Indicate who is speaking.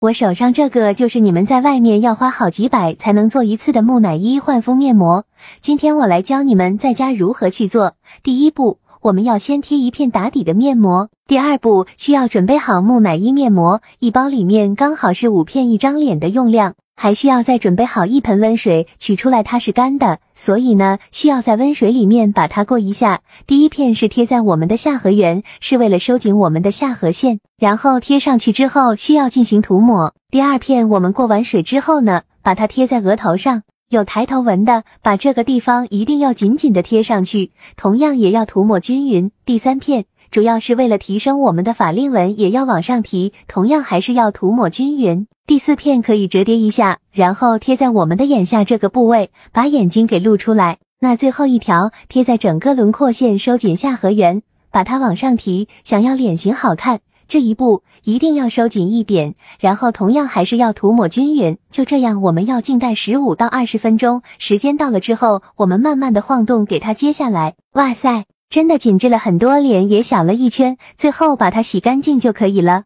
Speaker 1: 我手上这个就是你们在外面要花好几百才能做一次的木乃伊焕肤面膜。今天我来教你们在家如何去做。第一步，我们要先贴一片打底的面膜。第二步，需要准备好木乃伊面膜，一包里面刚好是五片一张脸的用量。还需要再准备好一盆温水，取出来它是干的，所以呢，需要在温水里面把它过一下。第一片是贴在我们的下颌缘，是为了收紧我们的下颌线。然后贴上去之后，需要进行涂抹。第二片我们过完水之后呢，把它贴在额头上，有抬头纹的，把这个地方一定要紧紧的贴上去，同样也要涂抹均匀。第三片。主要是为了提升我们的法令纹，也要往上提，同样还是要涂抹均匀。第四片可以折叠一下，然后贴在我们的眼下这个部位，把眼睛给露出来。那最后一条贴在整个轮廓线，收紧下颌缘，把它往上提。想要脸型好看，这一步一定要收紧一点，然后同样还是要涂抹均匀。就这样，我们要静待十五到二十分钟，时间到了之后，我们慢慢的晃动，给它揭下来。哇塞！真的紧致了很多，脸也小了一圈，最后把它洗干净就可以了。